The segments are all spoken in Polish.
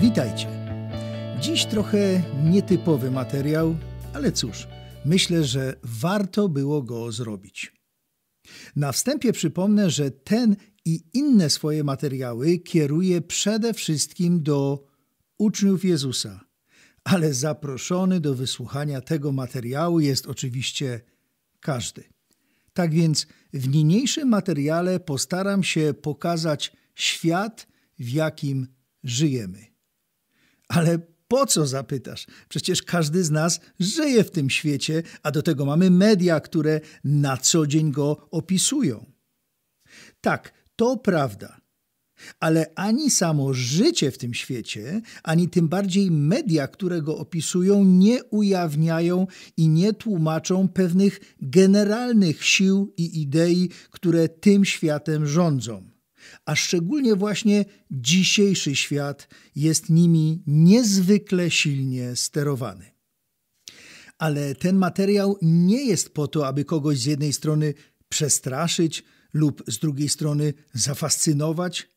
Witajcie. Dziś trochę nietypowy materiał, ale cóż, myślę, że warto było go zrobić. Na wstępie przypomnę, że ten i inne swoje materiały kieruję przede wszystkim do uczniów Jezusa, ale zaproszony do wysłuchania tego materiału jest oczywiście każdy. Tak więc w niniejszym materiale postaram się pokazać świat, w jakim żyjemy. Ale po co zapytasz? Przecież każdy z nas żyje w tym świecie, a do tego mamy media, które na co dzień go opisują. Tak, to prawda. Ale ani samo życie w tym świecie, ani tym bardziej media, które go opisują, nie ujawniają i nie tłumaczą pewnych generalnych sił i idei, które tym światem rządzą a szczególnie właśnie dzisiejszy świat jest nimi niezwykle silnie sterowany. Ale ten materiał nie jest po to, aby kogoś z jednej strony przestraszyć lub z drugiej strony zafascynować,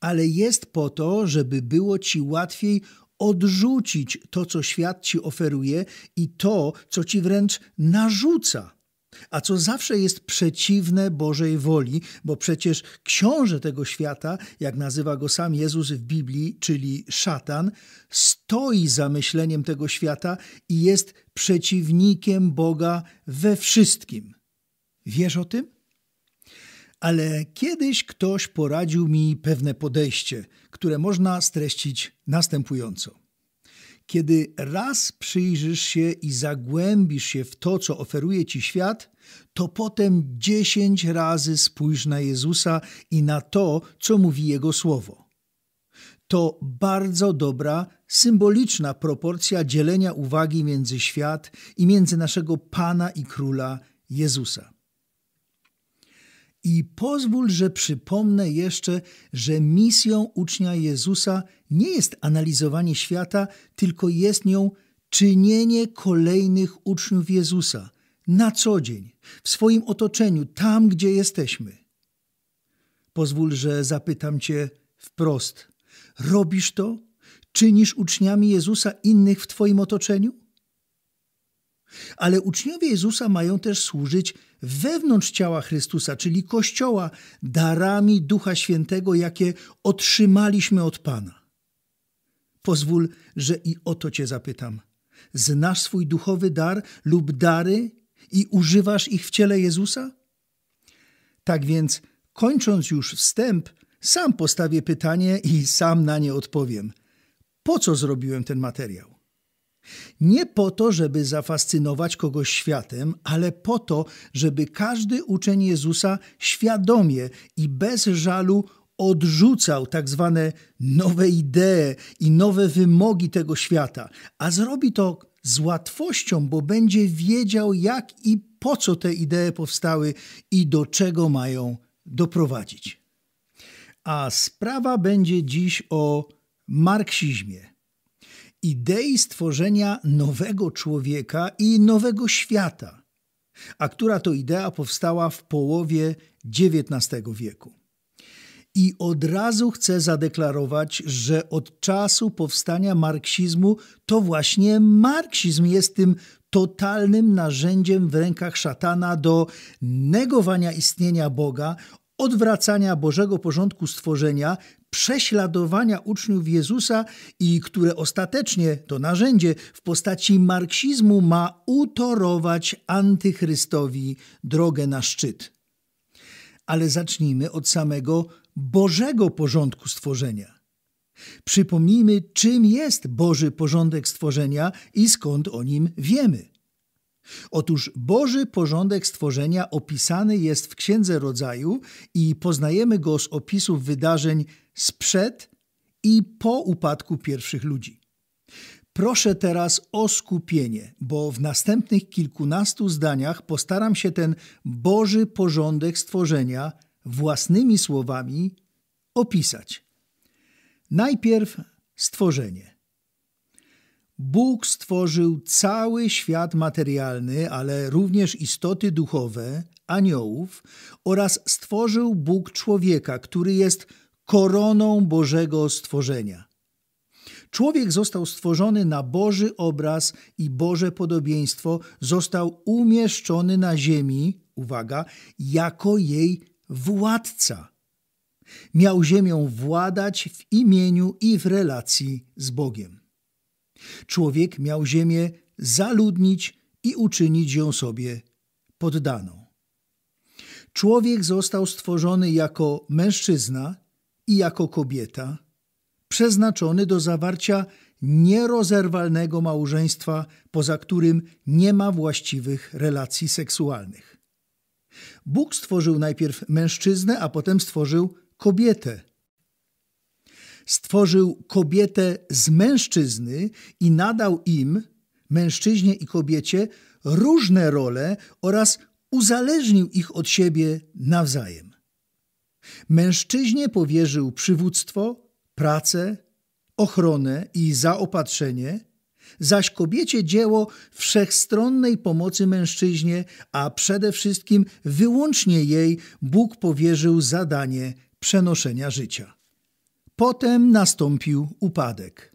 ale jest po to, żeby było ci łatwiej odrzucić to, co świat ci oferuje i to, co ci wręcz narzuca a co zawsze jest przeciwne Bożej woli, bo przecież książę tego świata, jak nazywa go sam Jezus w Biblii, czyli szatan, stoi za myśleniem tego świata i jest przeciwnikiem Boga we wszystkim. Wiesz o tym? Ale kiedyś ktoś poradził mi pewne podejście, które można streścić następująco. Kiedy raz przyjrzysz się i zagłębisz się w to, co oferuje ci świat, to potem dziesięć razy spójrz na Jezusa i na to, co mówi Jego Słowo. To bardzo dobra, symboliczna proporcja dzielenia uwagi między świat i między naszego Pana i Króla Jezusa. I pozwól, że przypomnę jeszcze, że misją ucznia Jezusa nie jest analizowanie świata, tylko jest nią czynienie kolejnych uczniów Jezusa na co dzień, w swoim otoczeniu, tam gdzie jesteśmy. Pozwól, że zapytam Cię wprost: robisz to? Czynisz uczniami Jezusa innych w Twoim otoczeniu? Ale uczniowie Jezusa mają też służyć wewnątrz ciała Chrystusa, czyli Kościoła, darami Ducha Świętego, jakie otrzymaliśmy od Pana. Pozwól, że i o to Cię zapytam. Znasz swój duchowy dar lub dary i używasz ich w ciele Jezusa? Tak więc, kończąc już wstęp, sam postawię pytanie i sam na nie odpowiem. Po co zrobiłem ten materiał? Nie po to, żeby zafascynować kogoś światem, ale po to, żeby każdy uczeń Jezusa świadomie i bez żalu odrzucał tak zwane nowe idee i nowe wymogi tego świata, a zrobi to z łatwością, bo będzie wiedział, jak i po co te idee powstały i do czego mają doprowadzić. A sprawa będzie dziś o marksizmie idei stworzenia nowego człowieka i nowego świata, a która to idea powstała w połowie XIX wieku. I od razu chcę zadeklarować, że od czasu powstania marksizmu to właśnie marksizm jest tym totalnym narzędziem w rękach szatana do negowania istnienia Boga, odwracania Bożego porządku stworzenia, prześladowania uczniów Jezusa i które ostatecznie to narzędzie w postaci marksizmu ma utorować antychrystowi drogę na szczyt. Ale zacznijmy od samego Bożego porządku stworzenia. Przypomnijmy, czym jest Boży porządek stworzenia i skąd o nim wiemy. Otóż Boży porządek stworzenia opisany jest w Księdze Rodzaju i poznajemy go z opisów wydarzeń sprzed i po upadku pierwszych ludzi. Proszę teraz o skupienie, bo w następnych kilkunastu zdaniach postaram się ten Boży porządek stworzenia własnymi słowami opisać. Najpierw stworzenie. Bóg stworzył cały świat materialny, ale również istoty duchowe, aniołów, oraz stworzył Bóg człowieka, który jest koroną Bożego stworzenia. Człowiek został stworzony na Boży obraz i Boże podobieństwo, został umieszczony na ziemi, uwaga, jako jej władca. Miał ziemią władać w imieniu i w relacji z Bogiem. Człowiek miał ziemię zaludnić i uczynić ją sobie poddaną. Człowiek został stworzony jako mężczyzna i jako kobieta, przeznaczony do zawarcia nierozerwalnego małżeństwa, poza którym nie ma właściwych relacji seksualnych. Bóg stworzył najpierw mężczyznę, a potem stworzył kobietę stworzył kobietę z mężczyzny i nadał im, mężczyźnie i kobiecie, różne role oraz uzależnił ich od siebie nawzajem. Mężczyźnie powierzył przywództwo, pracę, ochronę i zaopatrzenie, zaś kobiecie dzieło wszechstronnej pomocy mężczyźnie, a przede wszystkim wyłącznie jej Bóg powierzył zadanie przenoszenia życia. Potem nastąpił upadek.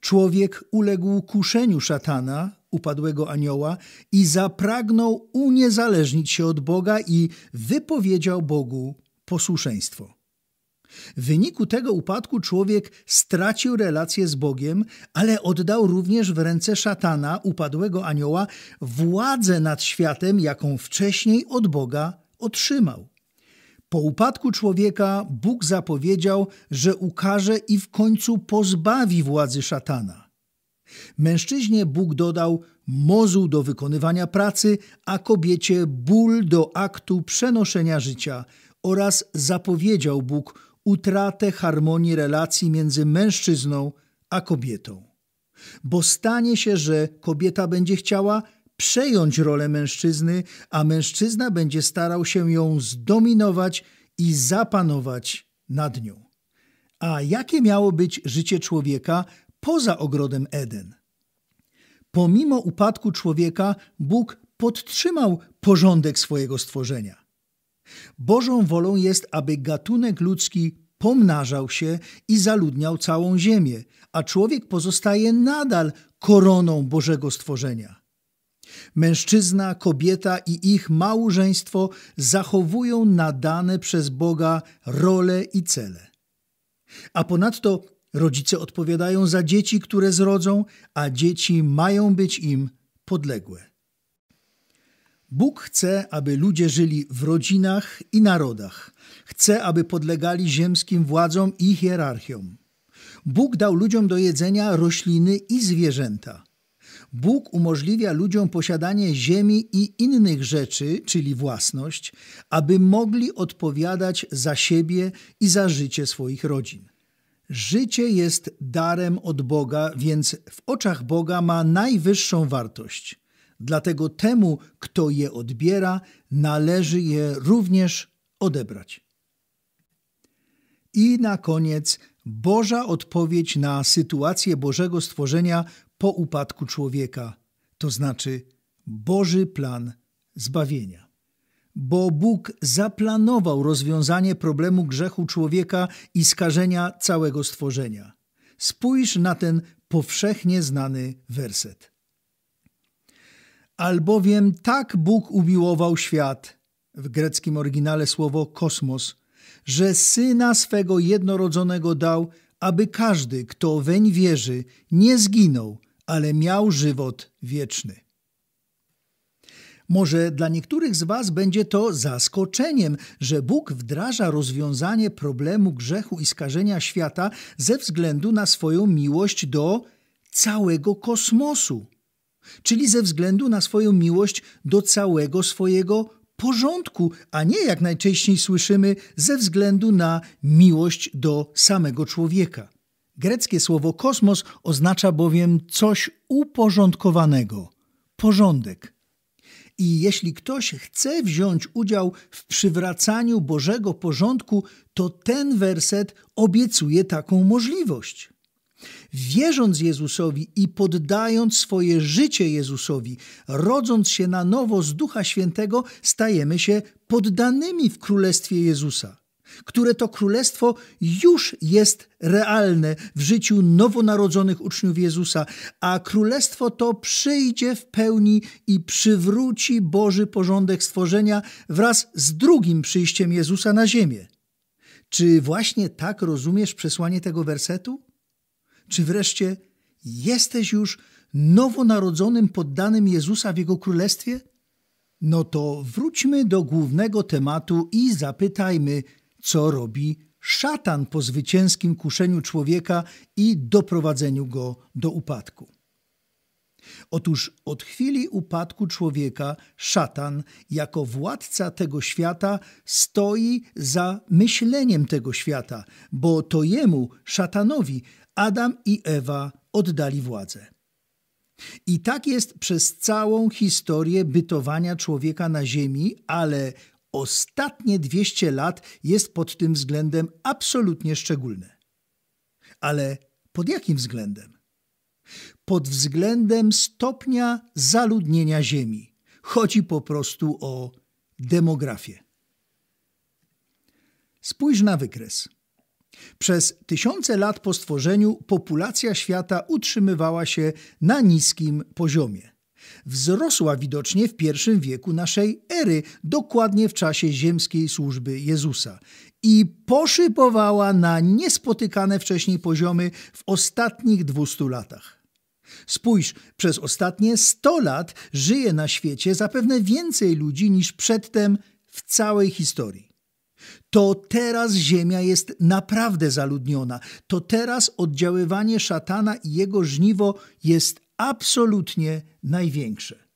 Człowiek uległ kuszeniu szatana, upadłego anioła, i zapragnął uniezależnić się od Boga i wypowiedział Bogu posłuszeństwo. W wyniku tego upadku człowiek stracił relację z Bogiem, ale oddał również w ręce szatana, upadłego anioła, władzę nad światem, jaką wcześniej od Boga otrzymał. Po upadku człowieka Bóg zapowiedział, że ukaże i w końcu pozbawi władzy szatana. Mężczyźnie Bóg dodał mozuł do wykonywania pracy, a kobiecie ból do aktu przenoszenia życia oraz zapowiedział Bóg utratę harmonii relacji między mężczyzną a kobietą. Bo stanie się, że kobieta będzie chciała przejąć rolę mężczyzny, a mężczyzna będzie starał się ją zdominować i zapanować nad nią. A jakie miało być życie człowieka poza ogrodem Eden? Pomimo upadku człowieka, Bóg podtrzymał porządek swojego stworzenia. Bożą wolą jest, aby gatunek ludzki pomnażał się i zaludniał całą ziemię, a człowiek pozostaje nadal koroną Bożego stworzenia. Mężczyzna, kobieta i ich małżeństwo zachowują nadane przez Boga role i cele. A ponadto rodzice odpowiadają za dzieci, które zrodzą, a dzieci mają być im podległe. Bóg chce, aby ludzie żyli w rodzinach i narodach. Chce, aby podlegali ziemskim władzom i hierarchiom. Bóg dał ludziom do jedzenia rośliny i zwierzęta. Bóg umożliwia ludziom posiadanie ziemi i innych rzeczy, czyli własność, aby mogli odpowiadać za siebie i za życie swoich rodzin. Życie jest darem od Boga, więc w oczach Boga ma najwyższą wartość. Dlatego temu, kto je odbiera, należy je również odebrać. I na koniec Boża odpowiedź na sytuację Bożego stworzenia po upadku człowieka, to znaczy Boży plan zbawienia. Bo Bóg zaplanował rozwiązanie problemu grzechu człowieka i skażenia całego stworzenia. Spójrz na ten powszechnie znany werset. Albowiem tak Bóg umiłował świat, w greckim oryginale słowo kosmos, że syna swego jednorodzonego dał, aby każdy, kto weń wierzy, nie zginął, ale miał żywot wieczny. Może dla niektórych z Was będzie to zaskoczeniem, że Bóg wdraża rozwiązanie problemu grzechu i skażenia świata ze względu na swoją miłość do całego kosmosu, czyli ze względu na swoją miłość do całego swojego porządku, a nie jak najczęściej słyszymy, ze względu na miłość do samego człowieka. Greckie słowo kosmos oznacza bowiem coś uporządkowanego, porządek. I jeśli ktoś chce wziąć udział w przywracaniu Bożego porządku, to ten werset obiecuje taką możliwość. Wierząc Jezusowi i poddając swoje życie Jezusowi, rodząc się na nowo z Ducha Świętego, stajemy się poddanymi w Królestwie Jezusa które to królestwo już jest realne w życiu nowonarodzonych uczniów Jezusa, a królestwo to przyjdzie w pełni i przywróci Boży porządek stworzenia wraz z drugim przyjściem Jezusa na ziemię. Czy właśnie tak rozumiesz przesłanie tego wersetu? Czy wreszcie jesteś już nowonarodzonym poddanym Jezusa w Jego Królestwie? No to wróćmy do głównego tematu i zapytajmy, co robi szatan po zwycięskim kuszeniu człowieka i doprowadzeniu go do upadku. Otóż od chwili upadku człowieka szatan, jako władca tego świata, stoi za myśleniem tego świata, bo to jemu, szatanowi, Adam i Ewa oddali władzę. I tak jest przez całą historię bytowania człowieka na Ziemi, ale Ostatnie 200 lat jest pod tym względem absolutnie szczególne. Ale pod jakim względem? Pod względem stopnia zaludnienia Ziemi. Chodzi po prostu o demografię. Spójrz na wykres. Przez tysiące lat po stworzeniu populacja świata utrzymywała się na niskim poziomie wzrosła widocznie w pierwszym wieku naszej ery, dokładnie w czasie ziemskiej służby Jezusa i poszypowała na niespotykane wcześniej poziomy w ostatnich 200 latach. Spójrz, przez ostatnie 100 lat żyje na świecie zapewne więcej ludzi niż przedtem w całej historii. To teraz Ziemia jest naprawdę zaludniona, to teraz oddziaływanie szatana i jego żniwo jest absolutnie największe.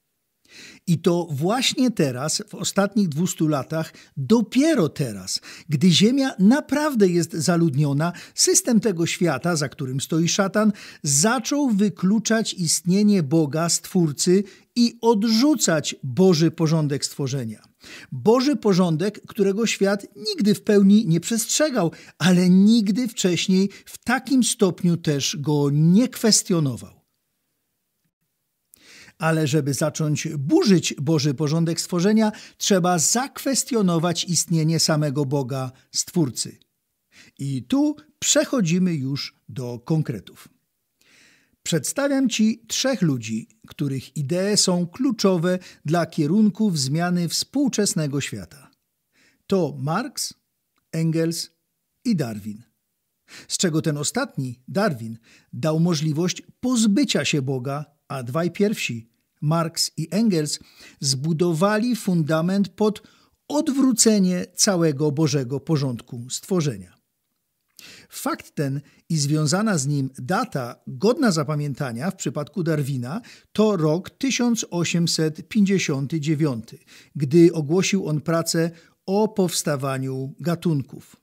I to właśnie teraz, w ostatnich 200 latach, dopiero teraz, gdy Ziemia naprawdę jest zaludniona, system tego świata, za którym stoi szatan, zaczął wykluczać istnienie Boga, Stwórcy i odrzucać Boży porządek stworzenia. Boży porządek, którego świat nigdy w pełni nie przestrzegał, ale nigdy wcześniej w takim stopniu też go nie kwestionował. Ale żeby zacząć burzyć Boży porządek stworzenia, trzeba zakwestionować istnienie samego Boga, Stwórcy. I tu przechodzimy już do konkretów. Przedstawiam Ci trzech ludzi, których idee są kluczowe dla kierunków zmiany współczesnego świata. To Marx, Engels i Darwin. Z czego ten ostatni, Darwin, dał możliwość pozbycia się Boga, a dwaj pierwsi, Marx i Engels, zbudowali fundament pod odwrócenie całego Bożego porządku stworzenia. Fakt ten i związana z nim data godna zapamiętania w przypadku Darwina to rok 1859, gdy ogłosił on pracę o powstawaniu gatunków,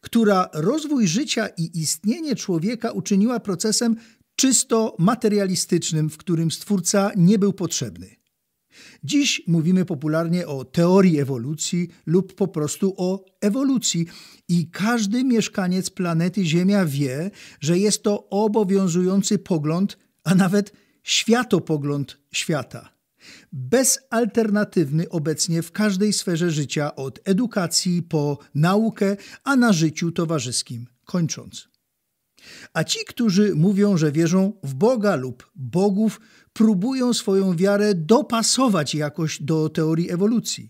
która rozwój życia i istnienie człowieka uczyniła procesem czysto materialistycznym, w którym stwórca nie był potrzebny. Dziś mówimy popularnie o teorii ewolucji lub po prostu o ewolucji, i każdy mieszkaniec planety Ziemia wie, że jest to obowiązujący pogląd, a nawet światopogląd świata. Bezalternatywny obecnie w każdej sferze życia, od edukacji po naukę, a na życiu towarzyskim. Kończąc. A ci, którzy mówią, że wierzą w Boga lub bogów, próbują swoją wiarę dopasować jakoś do teorii ewolucji.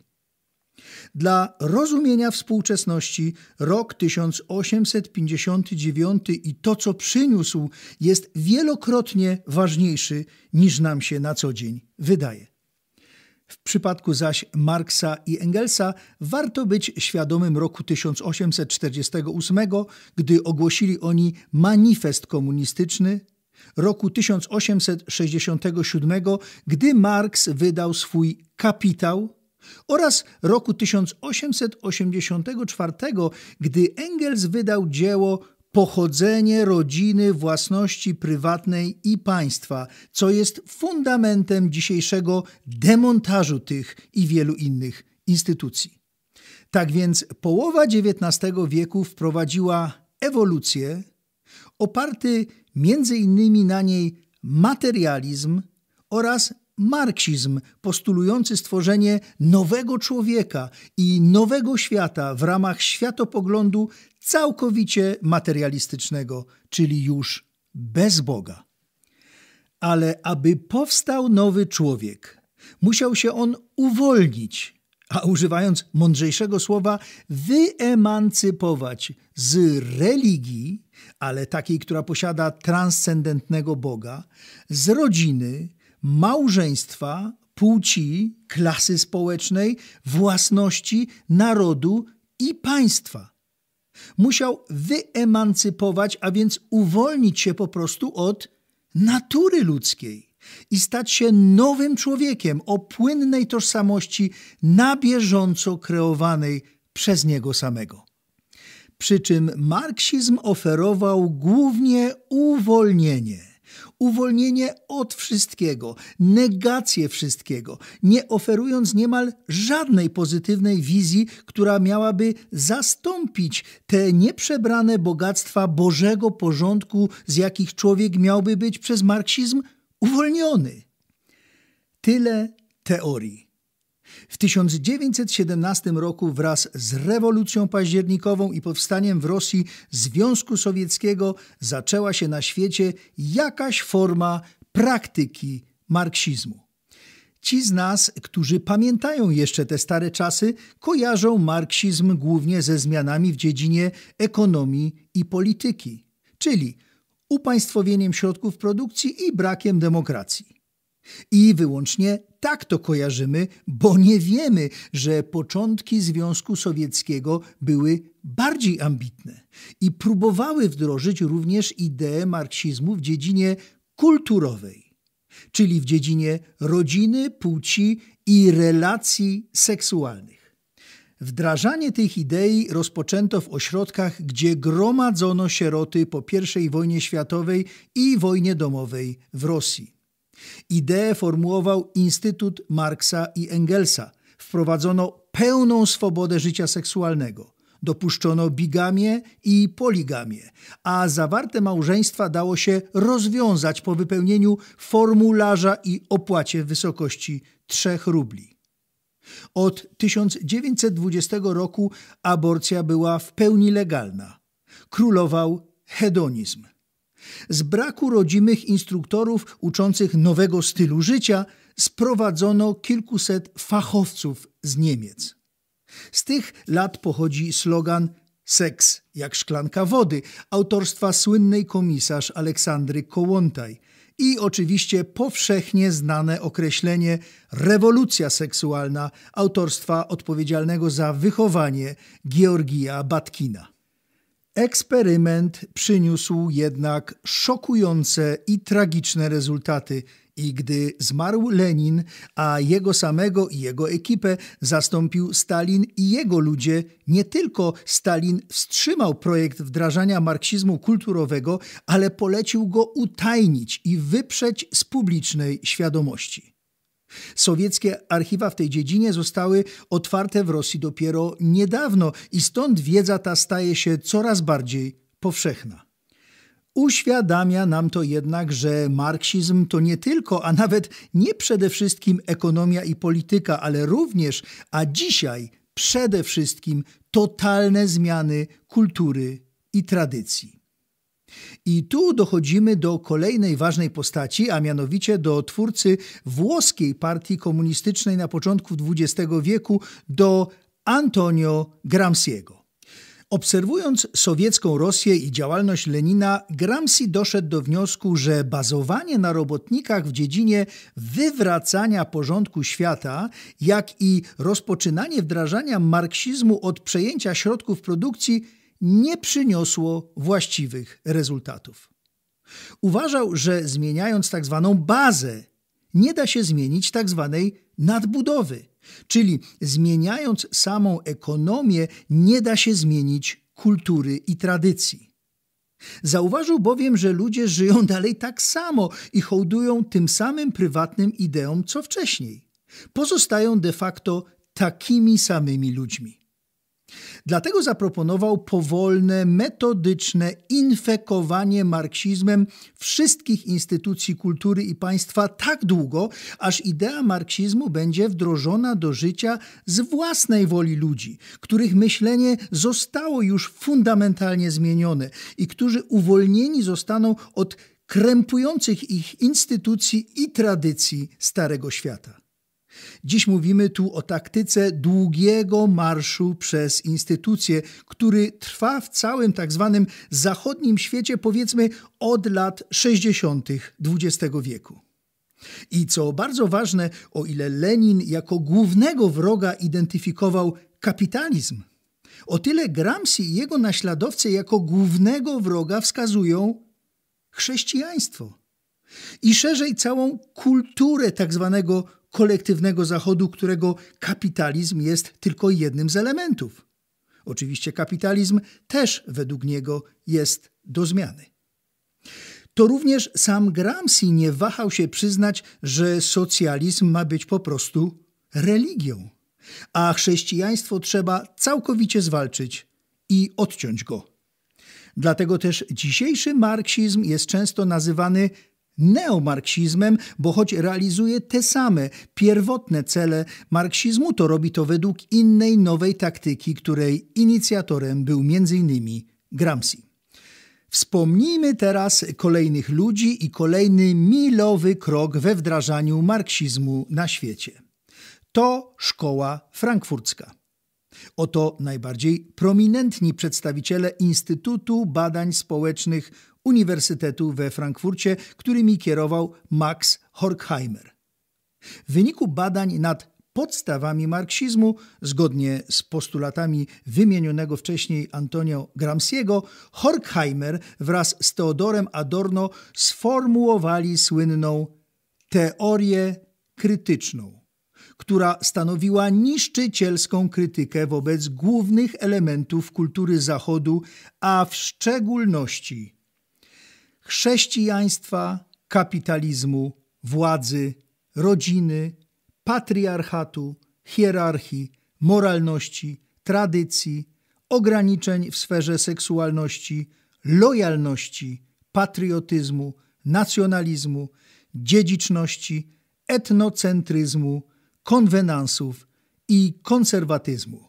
Dla rozumienia współczesności rok 1859 i to, co przyniósł, jest wielokrotnie ważniejszy niż nam się na co dzień wydaje. W przypadku zaś Marksa i Engelsa warto być świadomym roku 1848, gdy ogłosili oni manifest komunistyczny, roku 1867, gdy Marks wydał swój kapitał, oraz roku 1884, gdy Engels wydał dzieło pochodzenie rodziny, własności prywatnej i państwa, co jest fundamentem dzisiejszego demontażu tych i wielu innych instytucji. Tak więc połowa XIX wieku wprowadziła ewolucję, oparty między innymi na niej materializm oraz marksizm postulujący stworzenie nowego człowieka i nowego świata w ramach światopoglądu całkowicie materialistycznego, czyli już bez Boga. Ale aby powstał nowy człowiek, musiał się on uwolnić, a używając mądrzejszego słowa, wyemancypować z religii, ale takiej, która posiada transcendentnego Boga, z rodziny, małżeństwa, płci, klasy społecznej, własności, narodu i państwa. Musiał wyemancypować, a więc uwolnić się po prostu od natury ludzkiej i stać się nowym człowiekiem o płynnej tożsamości na bieżąco kreowanej przez niego samego. Przy czym marksizm oferował głównie uwolnienie uwolnienie od wszystkiego, negację wszystkiego, nie oferując niemal żadnej pozytywnej wizji, która miałaby zastąpić te nieprzebrane bogactwa Bożego porządku, z jakich człowiek miałby być przez marksizm uwolniony. Tyle teorii. W 1917 roku wraz z rewolucją październikową i powstaniem w Rosji Związku Sowieckiego zaczęła się na świecie jakaś forma praktyki marksizmu. Ci z nas, którzy pamiętają jeszcze te stare czasy, kojarzą marksizm głównie ze zmianami w dziedzinie ekonomii i polityki, czyli upaństwowieniem środków produkcji i brakiem demokracji. I wyłącznie tak to kojarzymy, bo nie wiemy, że początki Związku Sowieckiego były bardziej ambitne i próbowały wdrożyć również ideę marksizmu w dziedzinie kulturowej, czyli w dziedzinie rodziny, płci i relacji seksualnych. Wdrażanie tych idei rozpoczęto w ośrodkach, gdzie gromadzono sieroty po I wojnie światowej i wojnie domowej w Rosji. Ideę formułował Instytut Marksa i Engelsa. Wprowadzono pełną swobodę życia seksualnego. Dopuszczono bigamię i poligamię, a zawarte małżeństwa dało się rozwiązać po wypełnieniu formularza i opłacie w wysokości 3 rubli. Od 1920 roku aborcja była w pełni legalna. Królował hedonizm. Z braku rodzimych instruktorów uczących nowego stylu życia sprowadzono kilkuset fachowców z Niemiec. Z tych lat pochodzi slogan Seks jak szklanka wody autorstwa słynnej komisarz Aleksandry Kołontaj i oczywiście powszechnie znane określenie rewolucja seksualna autorstwa odpowiedzialnego za wychowanie Georgija Batkina. Eksperyment przyniósł jednak szokujące i tragiczne rezultaty. I gdy zmarł Lenin, a jego samego i jego ekipę zastąpił Stalin i jego ludzie, nie tylko Stalin wstrzymał projekt wdrażania marksizmu kulturowego, ale polecił go utajnić i wyprzeć z publicznej świadomości. Sowieckie archiwa w tej dziedzinie zostały otwarte w Rosji dopiero niedawno i stąd wiedza ta staje się coraz bardziej powszechna. Uświadamia nam to jednak, że marksizm to nie tylko, a nawet nie przede wszystkim ekonomia i polityka, ale również, a dzisiaj przede wszystkim totalne zmiany kultury i tradycji. I tu dochodzimy do kolejnej ważnej postaci, a mianowicie do twórcy włoskiej partii komunistycznej na początku XX wieku, do Antonio Gramsciego. Obserwując sowiecką Rosję i działalność Lenina, Gramsci doszedł do wniosku, że bazowanie na robotnikach w dziedzinie wywracania porządku świata, jak i rozpoczynanie wdrażania marksizmu od przejęcia środków produkcji nie przyniosło właściwych rezultatów. Uważał, że zmieniając tak zwaną bazę, nie da się zmienić tak zwanej nadbudowy, czyli zmieniając samą ekonomię, nie da się zmienić kultury i tradycji. Zauważył bowiem, że ludzie żyją dalej tak samo i hołdują tym samym prywatnym ideom co wcześniej. Pozostają de facto takimi samymi ludźmi. Dlatego zaproponował powolne, metodyczne infekowanie marksizmem wszystkich instytucji kultury i państwa tak długo, aż idea marksizmu będzie wdrożona do życia z własnej woli ludzi, których myślenie zostało już fundamentalnie zmienione i którzy uwolnieni zostaną od krępujących ich instytucji i tradycji Starego Świata. Dziś mówimy tu o taktyce długiego marszu przez instytucje, który trwa w całym tak zwanym zachodnim świecie, powiedzmy od lat 60. XX wieku. I co bardzo ważne, o ile Lenin jako głównego wroga identyfikował kapitalizm, o tyle Gramsci i jego naśladowcy jako głównego wroga wskazują chrześcijaństwo i szerzej całą kulturę tak zwanego kolektywnego Zachodu, którego kapitalizm jest tylko jednym z elementów. Oczywiście kapitalizm też według niego jest do zmiany. To również sam Gramsci nie wahał się przyznać, że socjalizm ma być po prostu religią, a chrześcijaństwo trzeba całkowicie zwalczyć i odciąć go. Dlatego też dzisiejszy marksizm jest często nazywany neomarksizmem, bo choć realizuje te same pierwotne cele marksizmu, to robi to według innej nowej taktyki, której inicjatorem był m.in. Gramsci. Wspomnijmy teraz kolejnych ludzi i kolejny milowy krok we wdrażaniu marksizmu na świecie. To szkoła frankfurcka. Oto najbardziej prominentni przedstawiciele Instytutu Badań Społecznych Uniwersytetu we Frankfurcie, którymi kierował Max Horkheimer. W wyniku badań nad podstawami marksizmu, zgodnie z postulatami wymienionego wcześniej Antonio Gramsciego, Horkheimer wraz z Teodorem Adorno sformułowali słynną teorię krytyczną, która stanowiła niszczycielską krytykę wobec głównych elementów kultury Zachodu, a w szczególności chrześcijaństwa, kapitalizmu, władzy, rodziny, patriarchatu, hierarchii, moralności, tradycji, ograniczeń w sferze seksualności, lojalności, patriotyzmu, nacjonalizmu, dziedziczności, etnocentryzmu, konwenansów i konserwatyzmu.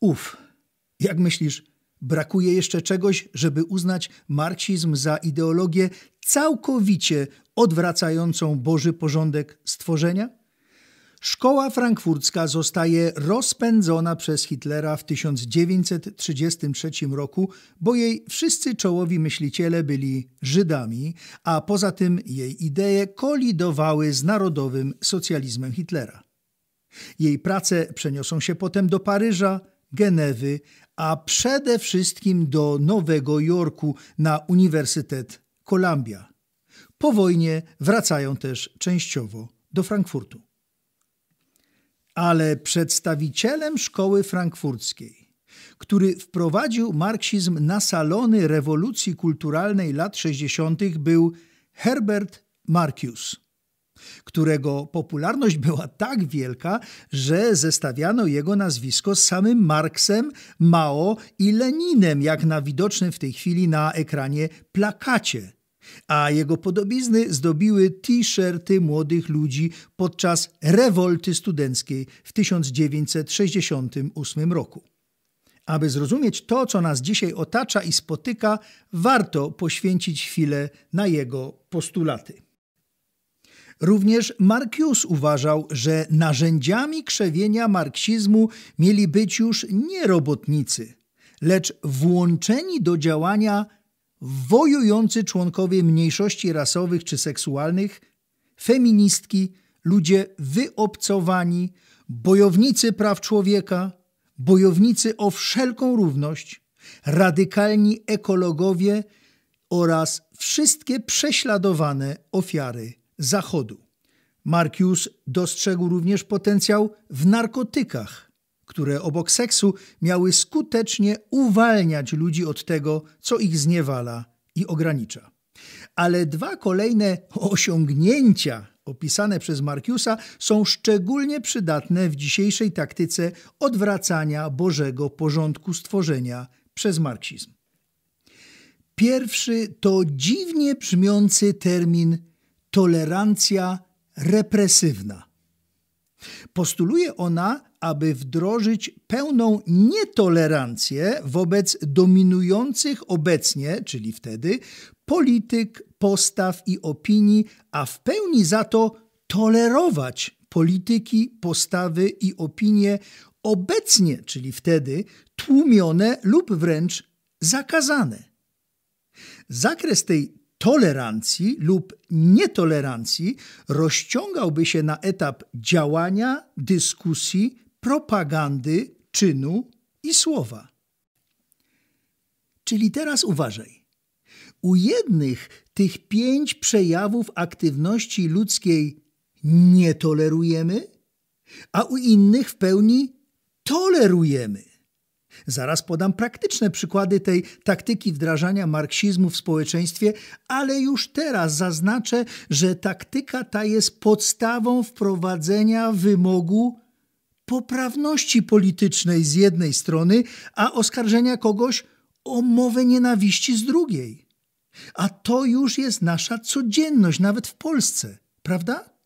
Uf, jak myślisz, Brakuje jeszcze czegoś, żeby uznać marksizm za ideologię całkowicie odwracającą Boży porządek stworzenia? Szkoła frankfurcka zostaje rozpędzona przez Hitlera w 1933 roku, bo jej wszyscy czołowi myśliciele byli Żydami, a poza tym jej idee kolidowały z narodowym socjalizmem Hitlera. Jej prace przeniosą się potem do Paryża, Genewy, a przede wszystkim do Nowego Jorku na Uniwersytet Columbia. Po wojnie wracają też częściowo do Frankfurtu. Ale przedstawicielem szkoły frankfurckiej, który wprowadził marksizm na salony rewolucji kulturalnej lat 60., był Herbert Marcuse którego popularność była tak wielka, że zestawiano jego nazwisko z samym Marksem, Mao i Leninem, jak na widocznym w tej chwili na ekranie plakacie. A jego podobizny zdobiły t-shirty młodych ludzi podczas rewolty studenckiej w 1968 roku. Aby zrozumieć to, co nas dzisiaj otacza i spotyka, warto poświęcić chwilę na jego postulaty. Również Markius uważał, że narzędziami krzewienia marksizmu mieli być już nie robotnicy, lecz włączeni do działania wojujący członkowie mniejszości rasowych czy seksualnych, feministki, ludzie wyobcowani, bojownicy praw człowieka, bojownicy o wszelką równość, radykalni ekologowie oraz wszystkie prześladowane ofiary Zachodu. Markius dostrzegł również potencjał w narkotykach, które obok seksu miały skutecznie uwalniać ludzi od tego, co ich zniewala i ogranicza. Ale dwa kolejne osiągnięcia opisane przez Markiusa są szczególnie przydatne w dzisiejszej taktyce odwracania Bożego porządku stworzenia przez marksizm. Pierwszy to dziwnie brzmiący termin tolerancja represywna. Postuluje ona, aby wdrożyć pełną nietolerancję wobec dominujących obecnie, czyli wtedy, polityk, postaw i opinii, a w pełni za to tolerować polityki, postawy i opinie obecnie, czyli wtedy, tłumione lub wręcz zakazane. Zakres tej tolerancji lub nietolerancji rozciągałby się na etap działania, dyskusji, propagandy, czynu i słowa. Czyli teraz uważaj. U jednych tych pięć przejawów aktywności ludzkiej nie tolerujemy, a u innych w pełni tolerujemy. Zaraz podam praktyczne przykłady tej taktyki wdrażania marksizmu w społeczeństwie, ale już teraz zaznaczę, że taktyka ta jest podstawą wprowadzenia wymogu poprawności politycznej z jednej strony, a oskarżenia kogoś o mowę nienawiści z drugiej. A to już jest nasza codzienność, nawet w Polsce, prawda?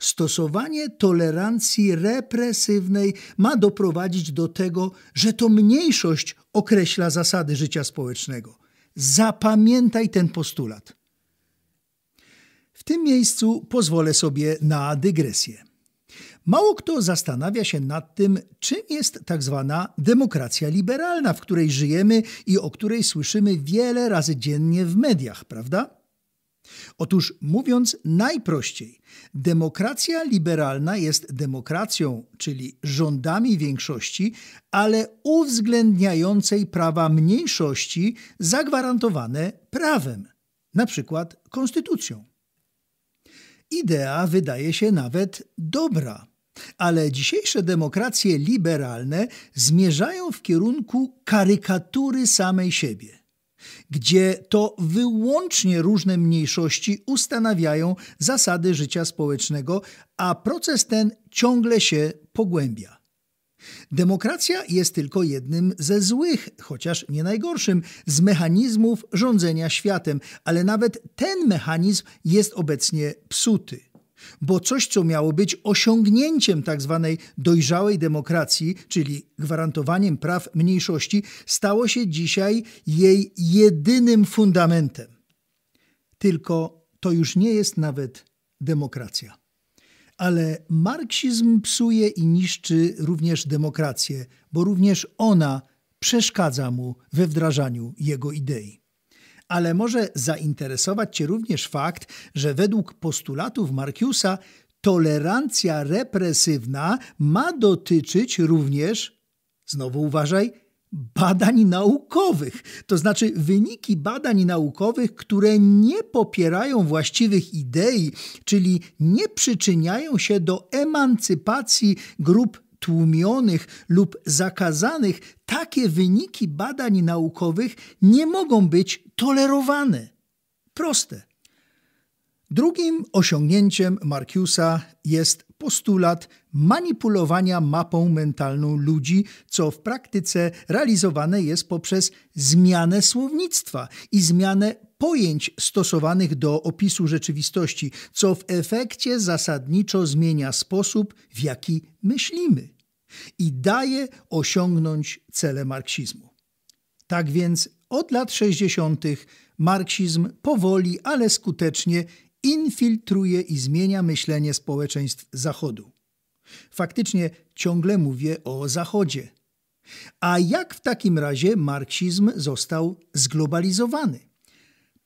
Stosowanie tolerancji represywnej ma doprowadzić do tego, że to mniejszość określa zasady życia społecznego. Zapamiętaj ten postulat. W tym miejscu pozwolę sobie na dygresję. Mało kto zastanawia się nad tym, czym jest tak zwana demokracja liberalna, w której żyjemy i o której słyszymy wiele razy dziennie w mediach, prawda? Otóż mówiąc najprościej, demokracja liberalna jest demokracją, czyli rządami większości, ale uwzględniającej prawa mniejszości zagwarantowane prawem, na przykład konstytucją. Idea wydaje się nawet dobra, ale dzisiejsze demokracje liberalne zmierzają w kierunku karykatury samej siebie gdzie to wyłącznie różne mniejszości ustanawiają zasady życia społecznego, a proces ten ciągle się pogłębia. Demokracja jest tylko jednym ze złych, chociaż nie najgorszym, z mechanizmów rządzenia światem, ale nawet ten mechanizm jest obecnie psuty bo coś, co miało być osiągnięciem tzw. Tak dojrzałej demokracji, czyli gwarantowaniem praw mniejszości, stało się dzisiaj jej jedynym fundamentem. Tylko to już nie jest nawet demokracja. Ale marksizm psuje i niszczy również demokrację, bo również ona przeszkadza mu we wdrażaniu jego idei ale może zainteresować Cię również fakt, że według postulatów Markiusa tolerancja represywna ma dotyczyć również, znowu uważaj, badań naukowych, to znaczy wyniki badań naukowych, które nie popierają właściwych idei, czyli nie przyczyniają się do emancypacji grup tłumionych lub zakazanych, takie wyniki badań naukowych nie mogą być tolerowane. Proste. Drugim osiągnięciem Markiusa jest postulat manipulowania mapą mentalną ludzi, co w praktyce realizowane jest poprzez zmianę słownictwa i zmianę pojęć stosowanych do opisu rzeczywistości, co w efekcie zasadniczo zmienia sposób, w jaki myślimy i daje osiągnąć cele marksizmu. Tak więc od lat 60. marksizm powoli, ale skutecznie infiltruje i zmienia myślenie społeczeństw Zachodu. Faktycznie ciągle mówię o Zachodzie. A jak w takim razie marksizm został zglobalizowany?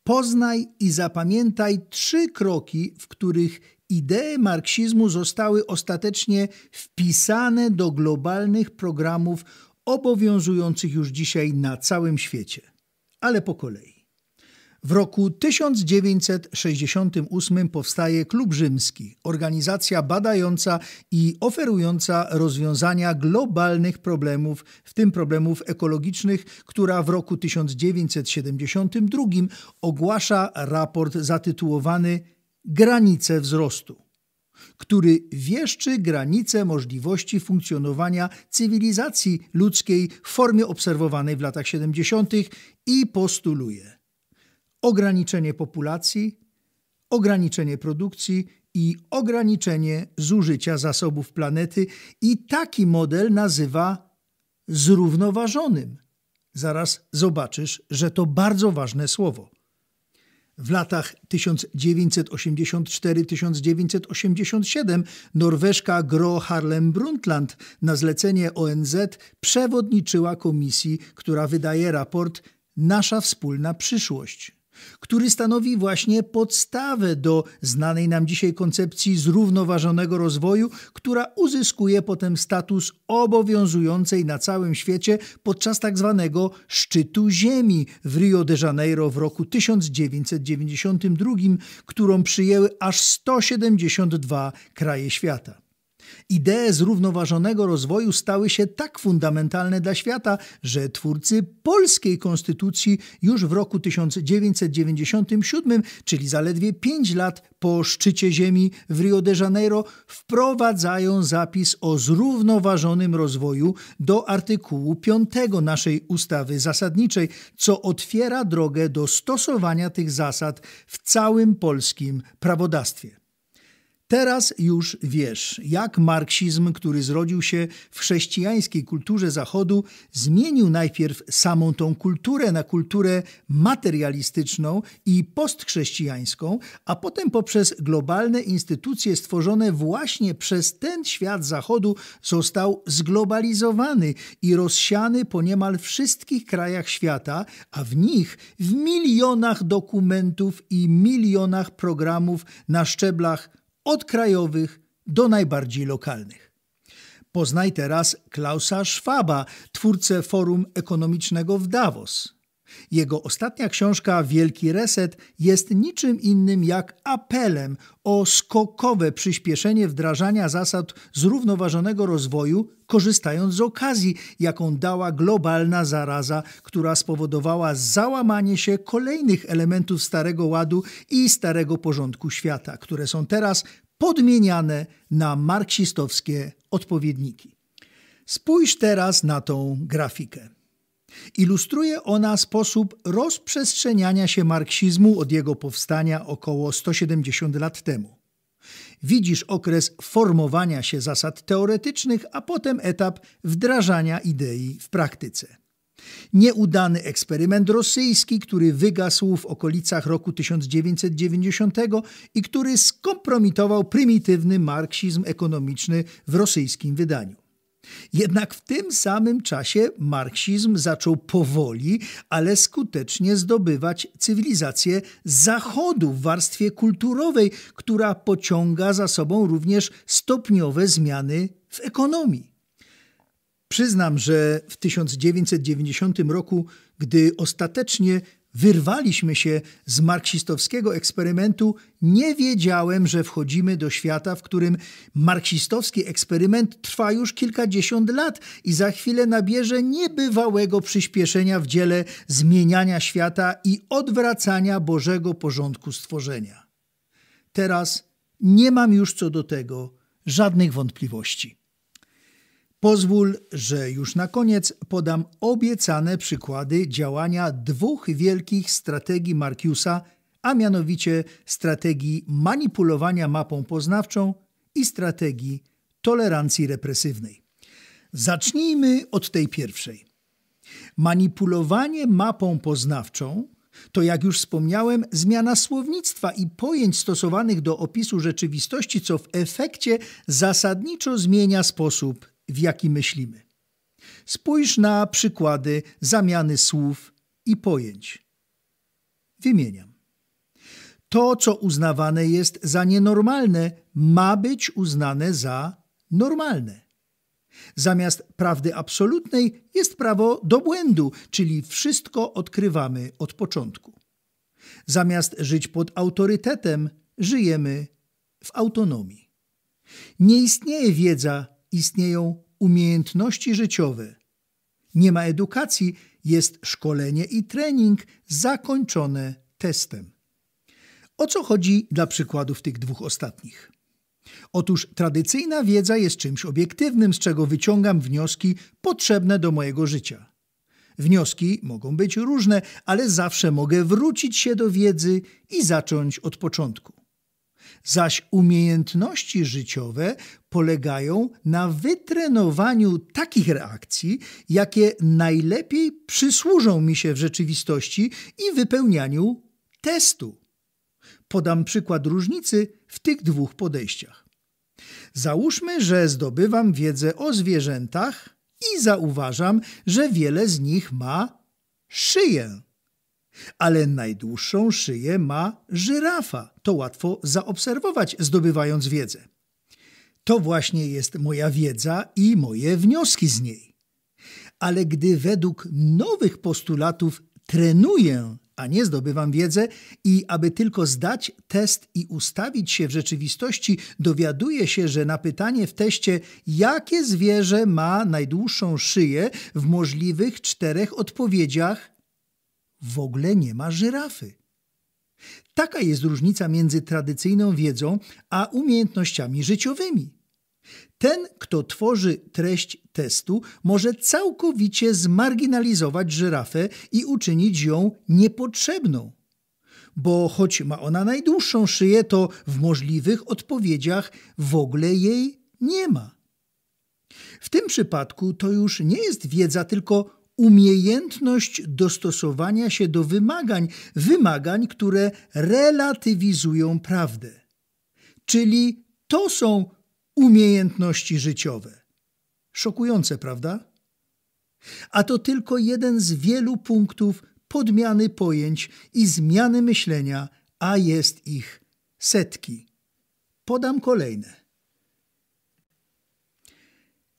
Poznaj i zapamiętaj trzy kroki, w których idee marksizmu zostały ostatecznie wpisane do globalnych programów obowiązujących już dzisiaj na całym świecie. Ale po kolei. W roku 1968 powstaje Klub Rzymski, organizacja badająca i oferująca rozwiązania globalnych problemów, w tym problemów ekologicznych, która w roku 1972 ogłasza raport zatytułowany Granice wzrostu, który wieszczy granice możliwości funkcjonowania cywilizacji ludzkiej w formie obserwowanej w latach 70. i postuluje ograniczenie populacji, ograniczenie produkcji i ograniczenie zużycia zasobów planety, i taki model nazywa zrównoważonym. Zaraz zobaczysz, że to bardzo ważne słowo. W latach 1984-1987 Norweszka Gro Harlem Brundtland na zlecenie ONZ przewodniczyła komisji, która wydaje raport Nasza wspólna przyszłość który stanowi właśnie podstawę do znanej nam dzisiaj koncepcji zrównoważonego rozwoju, która uzyskuje potem status obowiązującej na całym świecie podczas tak zwanego szczytu Ziemi w Rio de Janeiro w roku 1992, którą przyjęły aż 172 kraje świata. Idee zrównoważonego rozwoju stały się tak fundamentalne dla świata, że twórcy polskiej konstytucji już w roku 1997, czyli zaledwie 5 lat po szczycie ziemi w Rio de Janeiro, wprowadzają zapis o zrównoważonym rozwoju do artykułu 5 naszej ustawy zasadniczej, co otwiera drogę do stosowania tych zasad w całym polskim prawodawstwie. Teraz już wiesz, jak marksizm, który zrodził się w chrześcijańskiej kulturze Zachodu, zmienił najpierw samą tą kulturę na kulturę materialistyczną i postchrześcijańską, a potem poprzez globalne instytucje stworzone właśnie przez ten świat Zachodu został zglobalizowany i rozsiany po niemal wszystkich krajach świata, a w nich w milionach dokumentów i milionach programów na szczeblach od krajowych do najbardziej lokalnych. Poznaj teraz Klausa Schwaba, twórcę Forum Ekonomicznego w Davos. Jego ostatnia książka Wielki Reset jest niczym innym jak apelem o skokowe przyspieszenie wdrażania zasad zrównoważonego rozwoju, korzystając z okazji, jaką dała globalna zaraza, która spowodowała załamanie się kolejnych elementów Starego Ładu i Starego Porządku Świata, które są teraz podmieniane na marksistowskie odpowiedniki. Spójrz teraz na tą grafikę. Ilustruje ona sposób rozprzestrzeniania się marksizmu od jego powstania około 170 lat temu. Widzisz okres formowania się zasad teoretycznych, a potem etap wdrażania idei w praktyce. Nieudany eksperyment rosyjski, który wygasł w okolicach roku 1990 i który skompromitował prymitywny marksizm ekonomiczny w rosyjskim wydaniu. Jednak w tym samym czasie marksizm zaczął powoli, ale skutecznie zdobywać cywilizację Zachodu w warstwie kulturowej, która pociąga za sobą również stopniowe zmiany w ekonomii. Przyznam, że w 1990 roku, gdy ostatecznie wyrwaliśmy się z marksistowskiego eksperymentu, nie wiedziałem, że wchodzimy do świata, w którym marksistowski eksperyment trwa już kilkadziesiąt lat i za chwilę nabierze niebywałego przyspieszenia w dziele zmieniania świata i odwracania Bożego porządku stworzenia. Teraz nie mam już co do tego żadnych wątpliwości. Pozwól, że już na koniec podam obiecane przykłady działania dwóch wielkich strategii Markiusa, a mianowicie strategii manipulowania mapą poznawczą i strategii tolerancji represywnej. Zacznijmy od tej pierwszej. Manipulowanie mapą poznawczą to, jak już wspomniałem, zmiana słownictwa i pojęć stosowanych do opisu rzeczywistości, co w efekcie zasadniczo zmienia sposób w jaki myślimy. Spójrz na przykłady zamiany słów i pojęć. Wymieniam. To, co uznawane jest za nienormalne, ma być uznane za normalne. Zamiast prawdy absolutnej jest prawo do błędu, czyli wszystko odkrywamy od początku. Zamiast żyć pod autorytetem, żyjemy w autonomii. Nie istnieje wiedza, istnieją umiejętności życiowe. Nie ma edukacji, jest szkolenie i trening zakończone testem. O co chodzi dla przykładów tych dwóch ostatnich? Otóż tradycyjna wiedza jest czymś obiektywnym, z czego wyciągam wnioski potrzebne do mojego życia. Wnioski mogą być różne, ale zawsze mogę wrócić się do wiedzy i zacząć od początku zaś umiejętności życiowe polegają na wytrenowaniu takich reakcji, jakie najlepiej przysłużą mi się w rzeczywistości i wypełnianiu testu. Podam przykład różnicy w tych dwóch podejściach. Załóżmy, że zdobywam wiedzę o zwierzętach i zauważam, że wiele z nich ma szyję. Ale najdłuższą szyję ma żyrafa. To łatwo zaobserwować, zdobywając wiedzę. To właśnie jest moja wiedza i moje wnioski z niej. Ale gdy według nowych postulatów trenuję, a nie zdobywam wiedzę, i aby tylko zdać test i ustawić się w rzeczywistości, dowiaduję się, że na pytanie w teście, jakie zwierzę ma najdłuższą szyję, w możliwych czterech odpowiedziach w ogóle nie ma żyrafy. Taka jest różnica między tradycyjną wiedzą a umiejętnościami życiowymi. Ten, kto tworzy treść testu, może całkowicie zmarginalizować żyrafę i uczynić ją niepotrzebną. Bo choć ma ona najdłuższą szyję, to w możliwych odpowiedziach w ogóle jej nie ma. W tym przypadku to już nie jest wiedza, tylko umiejętność dostosowania się do wymagań, wymagań, które relatywizują prawdę. Czyli to są umiejętności życiowe. Szokujące, prawda? A to tylko jeden z wielu punktów podmiany pojęć i zmiany myślenia, a jest ich setki. Podam kolejne.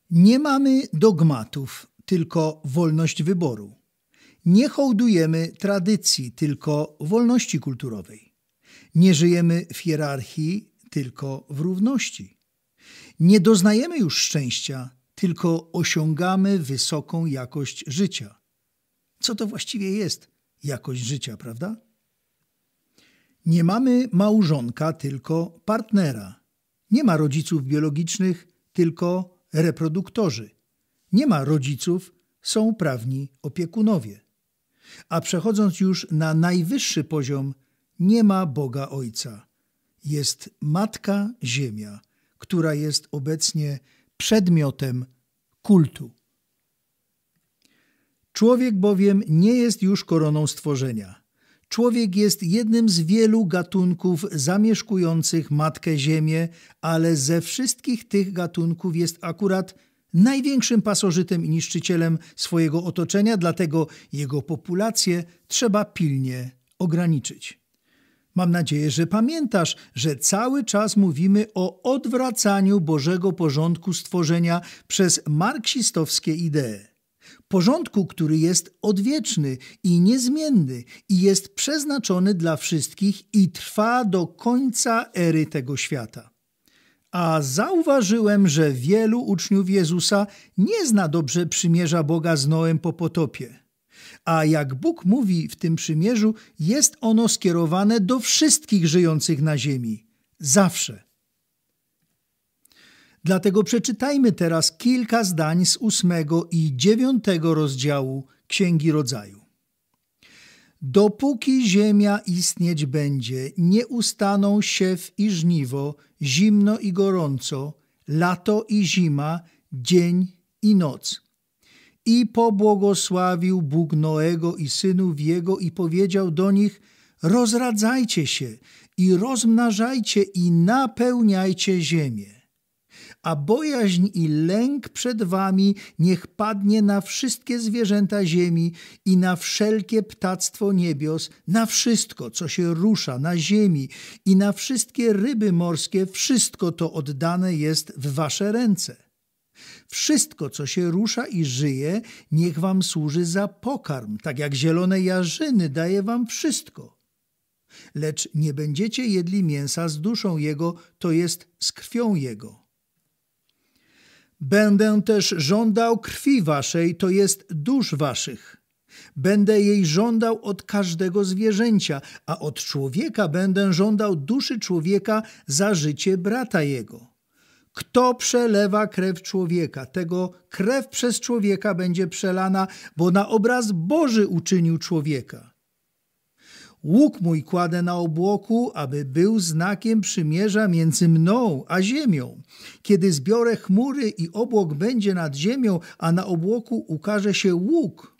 Nie mamy dogmatów, tylko wolność wyboru. Nie hołdujemy tradycji, tylko wolności kulturowej. Nie żyjemy w hierarchii, tylko w równości. Nie doznajemy już szczęścia, tylko osiągamy wysoką jakość życia. Co to właściwie jest jakość życia, prawda? Nie mamy małżonka, tylko partnera. Nie ma rodziców biologicznych, tylko reproduktorzy. Nie ma rodziców, są prawni opiekunowie. A przechodząc już na najwyższy poziom, nie ma Boga Ojca. Jest Matka Ziemia, która jest obecnie przedmiotem kultu. Człowiek bowiem nie jest już koroną stworzenia. Człowiek jest jednym z wielu gatunków zamieszkujących Matkę Ziemię, ale ze wszystkich tych gatunków jest akurat największym pasożytem i niszczycielem swojego otoczenia, dlatego jego populację trzeba pilnie ograniczyć. Mam nadzieję, że pamiętasz, że cały czas mówimy o odwracaniu Bożego porządku stworzenia przez marksistowskie idee. Porządku, który jest odwieczny i niezmienny i jest przeznaczony dla wszystkich i trwa do końca ery tego świata. A zauważyłem, że wielu uczniów Jezusa nie zna dobrze przymierza Boga z Noem po potopie. A jak Bóg mówi w tym przymierzu, jest ono skierowane do wszystkich żyjących na ziemi. Zawsze. Dlatego przeczytajmy teraz kilka zdań z ósmego i dziewiątego rozdziału Księgi Rodzaju. Dopóki ziemia istnieć będzie, nie ustaną siew i żniwo, zimno i gorąco, lato i zima, dzień i noc. I pobłogosławił Bóg Noego i synów jego i powiedział do nich: Rozradzajcie się i rozmnażajcie i napełniajcie ziemię a bojaźń i lęk przed wami niech padnie na wszystkie zwierzęta ziemi i na wszelkie ptactwo niebios, na wszystko, co się rusza na ziemi i na wszystkie ryby morskie, wszystko to oddane jest w wasze ręce. Wszystko, co się rusza i żyje, niech wam służy za pokarm, tak jak zielone jarzyny daje wam wszystko. Lecz nie będziecie jedli mięsa z duszą jego, to jest z krwią jego Będę też żądał krwi waszej, to jest dusz waszych. Będę jej żądał od każdego zwierzęcia, a od człowieka będę żądał duszy człowieka za życie brata jego. Kto przelewa krew człowieka, tego krew przez człowieka będzie przelana, bo na obraz Boży uczynił człowieka. Łuk mój kładę na obłoku, aby był znakiem przymierza między mną a ziemią. Kiedy zbiorę chmury i obłok będzie nad ziemią, a na obłoku ukaże się łuk.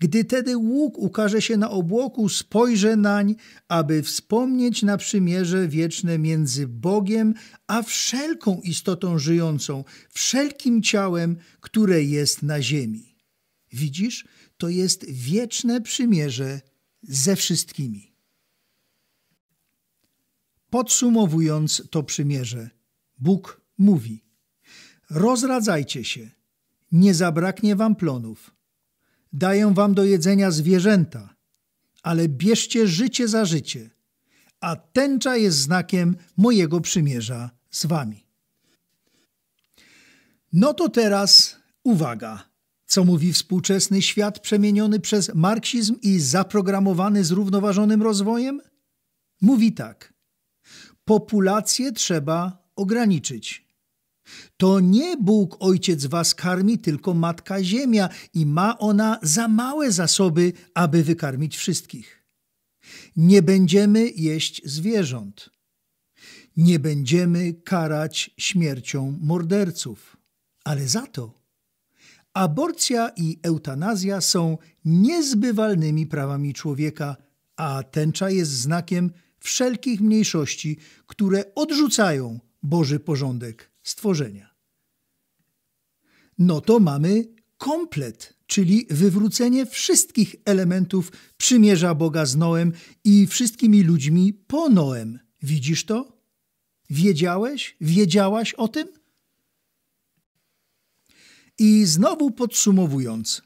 Gdy tedy łuk ukaże się na obłoku, spojrzę nań, aby wspomnieć na przymierze wieczne między Bogiem a wszelką istotą żyjącą, wszelkim ciałem, które jest na ziemi. Widzisz, to jest wieczne przymierze ze wszystkimi. Podsumowując to przymierze, Bóg mówi: Rozradzajcie się, nie zabraknie wam plonów. Daję wam do jedzenia zwierzęta, ale bierzcie życie za życie, a tęcza jest znakiem mojego przymierza z wami. No to teraz uwaga! Co mówi współczesny świat przemieniony przez marksizm i zaprogramowany zrównoważonym rozwojem? Mówi tak. Populację trzeba ograniczyć. To nie Bóg Ojciec was karmi, tylko Matka Ziemia i ma ona za małe zasoby, aby wykarmić wszystkich. Nie będziemy jeść zwierząt. Nie będziemy karać śmiercią morderców. Ale za to Aborcja i eutanazja są niezbywalnymi prawami człowieka, a tęcza jest znakiem wszelkich mniejszości, które odrzucają Boży porządek stworzenia. No to mamy komplet, czyli wywrócenie wszystkich elementów przymierza Boga z Noem i wszystkimi ludźmi po Noem. Widzisz to? Wiedziałeś? Wiedziałaś o tym? I znowu podsumowując,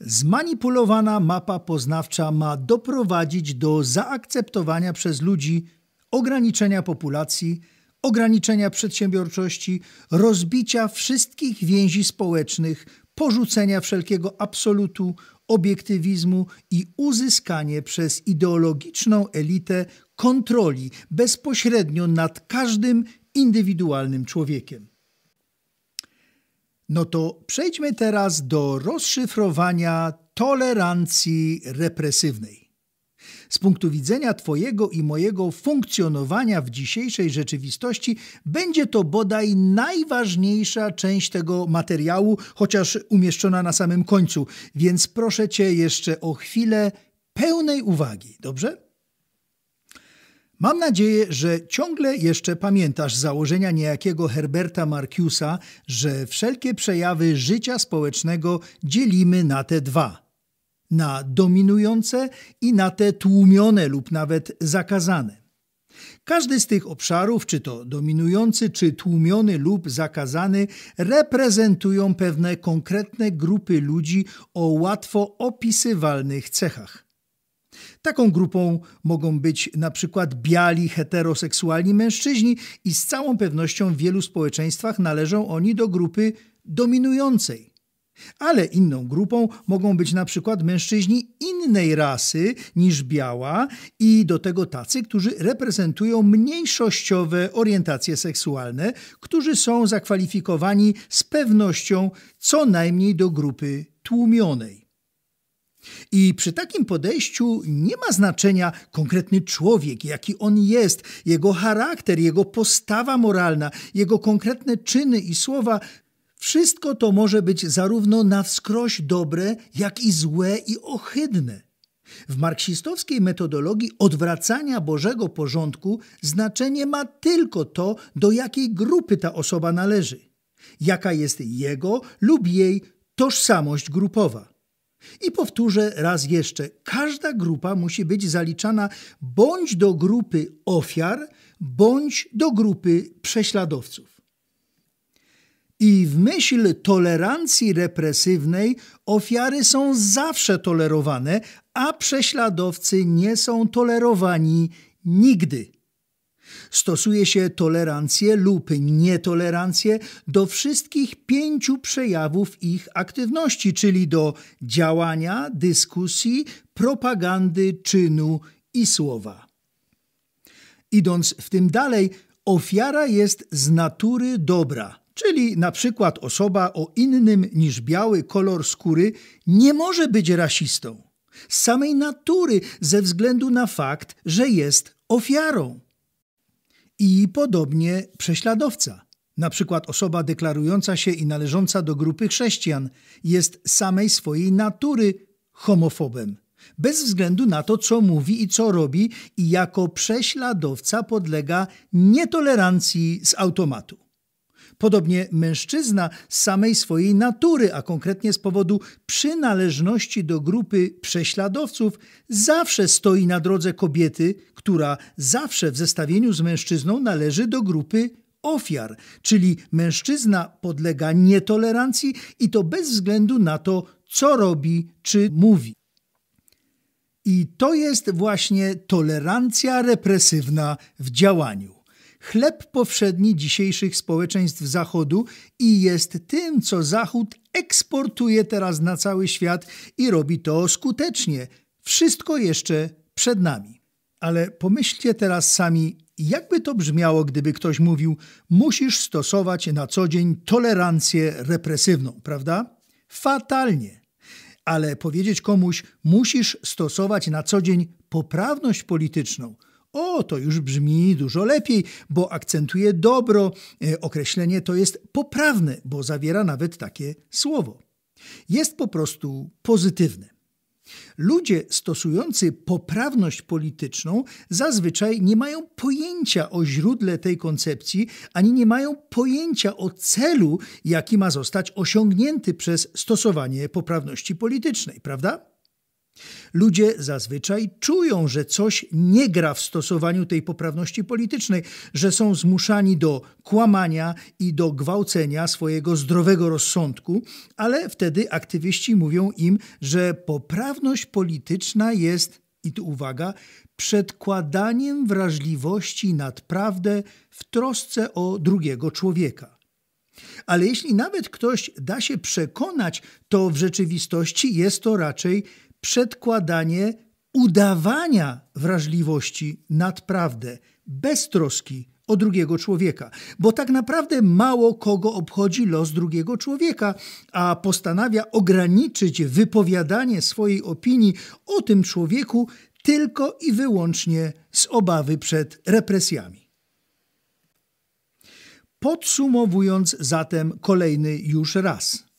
zmanipulowana mapa poznawcza ma doprowadzić do zaakceptowania przez ludzi ograniczenia populacji, ograniczenia przedsiębiorczości, rozbicia wszystkich więzi społecznych, porzucenia wszelkiego absolutu, obiektywizmu i uzyskanie przez ideologiczną elitę kontroli bezpośrednio nad każdym indywidualnym człowiekiem. No to przejdźmy teraz do rozszyfrowania tolerancji represywnej. Z punktu widzenia Twojego i mojego funkcjonowania w dzisiejszej rzeczywistości, będzie to bodaj najważniejsza część tego materiału, chociaż umieszczona na samym końcu, więc proszę Cię jeszcze o chwilę pełnej uwagi, dobrze? Mam nadzieję, że ciągle jeszcze pamiętasz założenia niejakiego Herberta Marcusa, że wszelkie przejawy życia społecznego dzielimy na te dwa: na dominujące i na te tłumione lub nawet zakazane. Każdy z tych obszarów, czy to dominujący, czy tłumiony lub zakazany, reprezentują pewne konkretne grupy ludzi o łatwo opisywalnych cechach. Taką grupą mogą być na przykład biali, heteroseksualni mężczyźni i z całą pewnością w wielu społeczeństwach należą oni do grupy dominującej. Ale inną grupą mogą być na przykład mężczyźni innej rasy niż biała i do tego tacy, którzy reprezentują mniejszościowe orientacje seksualne, którzy są zakwalifikowani z pewnością co najmniej do grupy tłumionej. I przy takim podejściu nie ma znaczenia konkretny człowiek, jaki on jest, jego charakter, jego postawa moralna, jego konkretne czyny i słowa. Wszystko to może być zarówno na wskroś dobre, jak i złe i ohydne. W marksistowskiej metodologii odwracania Bożego porządku znaczenie ma tylko to, do jakiej grupy ta osoba należy, jaka jest jego lub jej tożsamość grupowa. I powtórzę raz jeszcze: każda grupa musi być zaliczana bądź do grupy ofiar, bądź do grupy prześladowców. I w myśl tolerancji represywnej ofiary są zawsze tolerowane, a prześladowcy nie są tolerowani nigdy. Stosuje się tolerancję lub nietolerancję do wszystkich pięciu przejawów ich aktywności, czyli do działania, dyskusji, propagandy, czynu i słowa. Idąc w tym dalej, ofiara jest z natury dobra – Czyli na przykład osoba o innym niż biały kolor skóry nie może być rasistą. Z samej natury, ze względu na fakt, że jest ofiarą. I podobnie prześladowca. Na przykład osoba deklarująca się i należąca do grupy chrześcijan jest samej swojej natury homofobem, bez względu na to, co mówi i co robi, i jako prześladowca podlega nietolerancji z automatu. Podobnie mężczyzna z samej swojej natury, a konkretnie z powodu przynależności do grupy prześladowców, zawsze stoi na drodze kobiety, która zawsze w zestawieniu z mężczyzną należy do grupy ofiar, czyli mężczyzna podlega nietolerancji i to bez względu na to, co robi czy mówi. I to jest właśnie tolerancja represywna w działaniu chleb powszedni dzisiejszych społeczeństw Zachodu i jest tym, co Zachód eksportuje teraz na cały świat i robi to skutecznie. Wszystko jeszcze przed nami. Ale pomyślcie teraz sami, jakby to brzmiało, gdyby ktoś mówił: Musisz stosować na co dzień tolerancję represywną, prawda? Fatalnie. Ale powiedzieć komuś: Musisz stosować na co dzień poprawność polityczną o, to już brzmi dużo lepiej, bo akcentuje dobro. E, określenie to jest poprawne, bo zawiera nawet takie słowo. Jest po prostu pozytywne. Ludzie stosujący poprawność polityczną zazwyczaj nie mają pojęcia o źródle tej koncepcji, ani nie mają pojęcia o celu, jaki ma zostać osiągnięty przez stosowanie poprawności politycznej, prawda? Ludzie zazwyczaj czują, że coś nie gra w stosowaniu tej poprawności politycznej, że są zmuszani do kłamania i do gwałcenia swojego zdrowego rozsądku, ale wtedy aktywiści mówią im, że poprawność polityczna jest, i tu uwaga, przedkładaniem wrażliwości nad prawdę w trosce o drugiego człowieka. Ale jeśli nawet ktoś da się przekonać, to w rzeczywistości jest to raczej przedkładanie udawania wrażliwości nad prawdę, bez troski o drugiego człowieka, bo tak naprawdę mało kogo obchodzi los drugiego człowieka, a postanawia ograniczyć wypowiadanie swojej opinii o tym człowieku tylko i wyłącznie z obawy przed represjami. Podsumowując zatem kolejny już raz.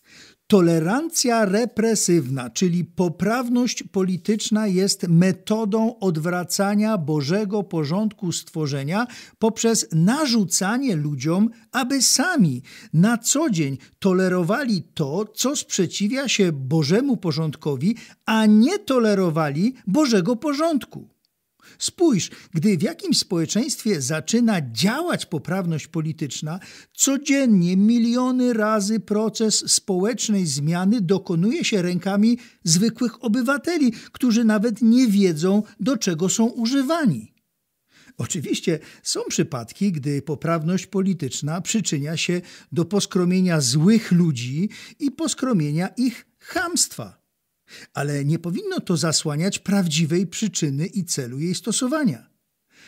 Tolerancja represywna, czyli poprawność polityczna, jest metodą odwracania Bożego porządku stworzenia poprzez narzucanie ludziom, aby sami na co dzień tolerowali to, co sprzeciwia się Bożemu porządkowi, a nie tolerowali Bożego porządku. Spójrz, gdy w jakimś społeczeństwie zaczyna działać poprawność polityczna, codziennie miliony razy proces społecznej zmiany dokonuje się rękami zwykłych obywateli, którzy nawet nie wiedzą, do czego są używani. Oczywiście są przypadki, gdy poprawność polityczna przyczynia się do poskromienia złych ludzi i poskromienia ich chamstwa ale nie powinno to zasłaniać prawdziwej przyczyny i celu jej stosowania.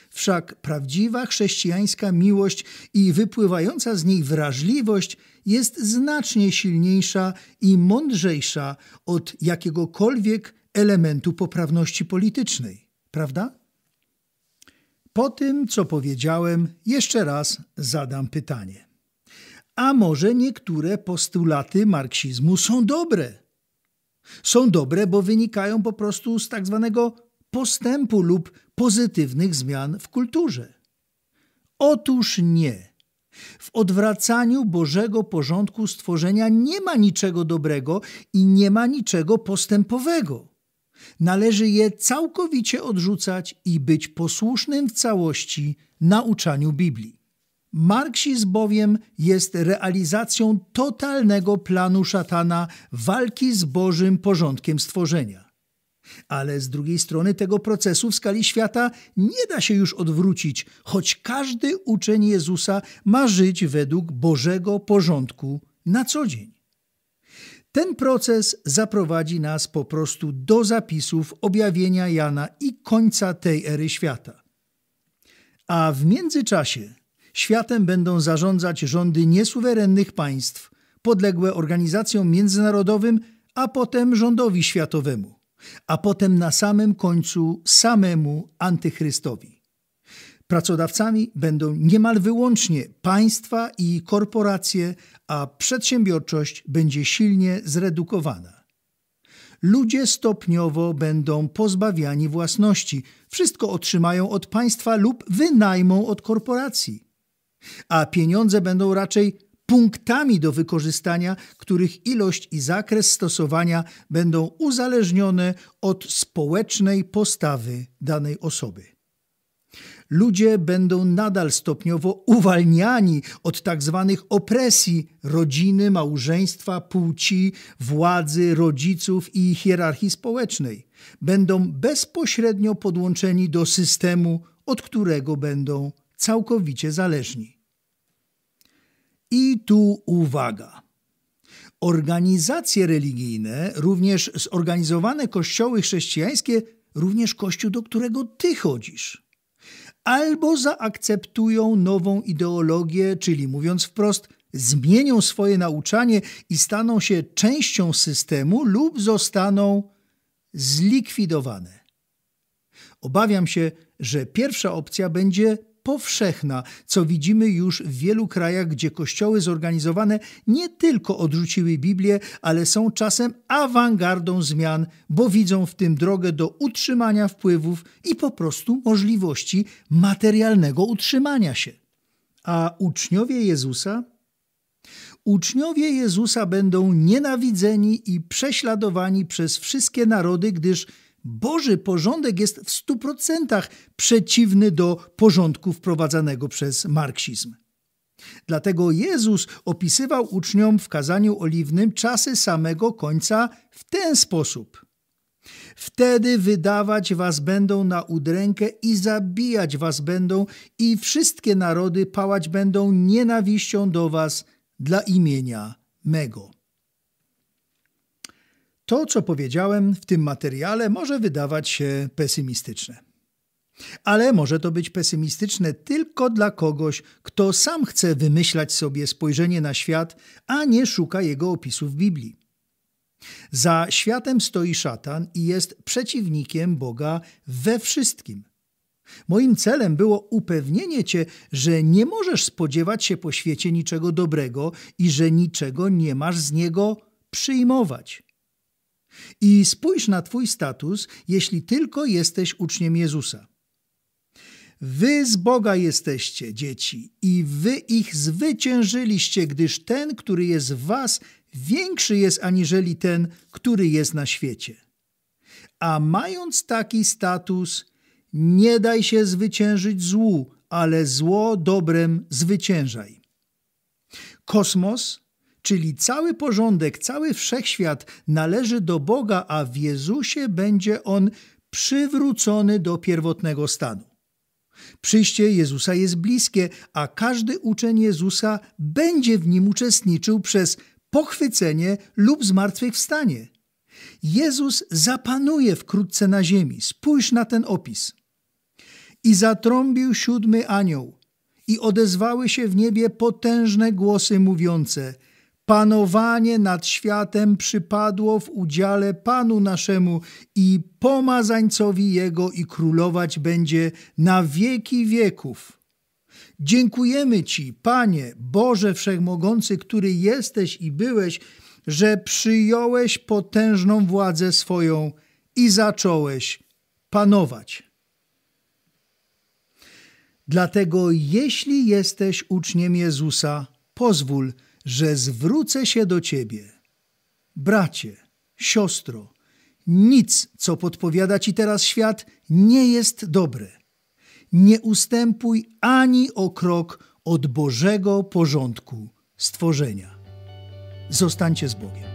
Wszak prawdziwa chrześcijańska miłość i wypływająca z niej wrażliwość jest znacznie silniejsza i mądrzejsza od jakiegokolwiek elementu poprawności politycznej, prawda? Po tym, co powiedziałem, jeszcze raz zadam pytanie. A może niektóre postulaty marksizmu są dobre? Są dobre, bo wynikają po prostu z tak zwanego postępu lub pozytywnych zmian w kulturze. Otóż nie. W odwracaniu Bożego porządku stworzenia nie ma niczego dobrego i nie ma niczego postępowego. Należy je całkowicie odrzucać i być posłusznym w całości nauczaniu Biblii. Marksizm bowiem jest realizacją totalnego planu szatana walki z Bożym porządkiem stworzenia. Ale z drugiej strony tego procesu w skali świata nie da się już odwrócić, choć każdy uczeń Jezusa ma żyć według Bożego porządku na co dzień. Ten proces zaprowadzi nas po prostu do zapisów objawienia Jana i końca tej ery świata. A w międzyczasie Światem będą zarządzać rządy niesuwerennych państw, podległe organizacjom międzynarodowym, a potem rządowi światowemu, a potem na samym końcu samemu antychrystowi. Pracodawcami będą niemal wyłącznie państwa i korporacje, a przedsiębiorczość będzie silnie zredukowana. Ludzie stopniowo będą pozbawiani własności, wszystko otrzymają od państwa lub wynajmą od korporacji a pieniądze będą raczej punktami do wykorzystania, których ilość i zakres stosowania będą uzależnione od społecznej postawy danej osoby. Ludzie będą nadal stopniowo uwalniani od tak zwanych opresji rodziny, małżeństwa, płci, władzy, rodziców i hierarchii społecznej. Będą bezpośrednio podłączeni do systemu, od którego będą całkowicie zależni. I tu uwaga. Organizacje religijne, również zorganizowane kościoły chrześcijańskie, również kościół, do którego ty chodzisz albo zaakceptują nową ideologię, czyli mówiąc wprost, zmienią swoje nauczanie i staną się częścią systemu lub zostaną zlikwidowane. Obawiam się, że pierwsza opcja będzie powszechna, co widzimy już w wielu krajach, gdzie kościoły zorganizowane nie tylko odrzuciły Biblię, ale są czasem awangardą zmian, bo widzą w tym drogę do utrzymania wpływów i po prostu możliwości materialnego utrzymania się. A uczniowie Jezusa? Uczniowie Jezusa będą nienawidzeni i prześladowani przez wszystkie narody, gdyż Boży porządek jest w stu procentach przeciwny do porządku wprowadzanego przez marksizm. Dlatego Jezus opisywał uczniom w kazaniu oliwnym czasy samego końca w ten sposób. Wtedy wydawać was będą na udrękę i zabijać was będą i wszystkie narody pałać będą nienawiścią do was dla imienia mego. To, co powiedziałem w tym materiale, może wydawać się pesymistyczne. Ale może to być pesymistyczne tylko dla kogoś, kto sam chce wymyślać sobie spojrzenie na świat, a nie szuka jego opisu w Biblii. Za światem stoi szatan i jest przeciwnikiem Boga we wszystkim. Moim celem było upewnienie cię, że nie możesz spodziewać się po świecie niczego dobrego i że niczego nie masz z niego przyjmować i spójrz na Twój status, jeśli tylko jesteś uczniem Jezusa. Wy z Boga jesteście, dzieci, i wy ich zwyciężyliście, gdyż ten, który jest w Was, większy jest aniżeli ten, który jest na świecie. A mając taki status, nie daj się zwyciężyć złu, ale zło dobrem zwyciężaj. Kosmos czyli cały porządek, cały wszechświat należy do Boga, a w Jezusie będzie on przywrócony do pierwotnego stanu. Przyjście Jezusa jest bliskie, a każdy uczeń Jezusa będzie w nim uczestniczył przez pochwycenie lub zmartwychwstanie. Jezus zapanuje wkrótce na ziemi. Spójrz na ten opis. I zatrąbił siódmy anioł, i odezwały się w niebie potężne głosy mówiące: Panowanie nad światem przypadło w udziale Panu naszemu i pomazańcowi Jego i królować będzie na wieki wieków. Dziękujemy Ci, Panie, Boże Wszechmogący, który jesteś i byłeś, że przyjąłeś potężną władzę swoją i zacząłeś panować. Dlatego, jeśli jesteś uczniem Jezusa, pozwól, że zwrócę się do ciebie. Bracie, siostro, nic, co podpowiada ci teraz świat, nie jest dobre. Nie ustępuj ani o krok od Bożego porządku stworzenia. Zostańcie z Bogiem.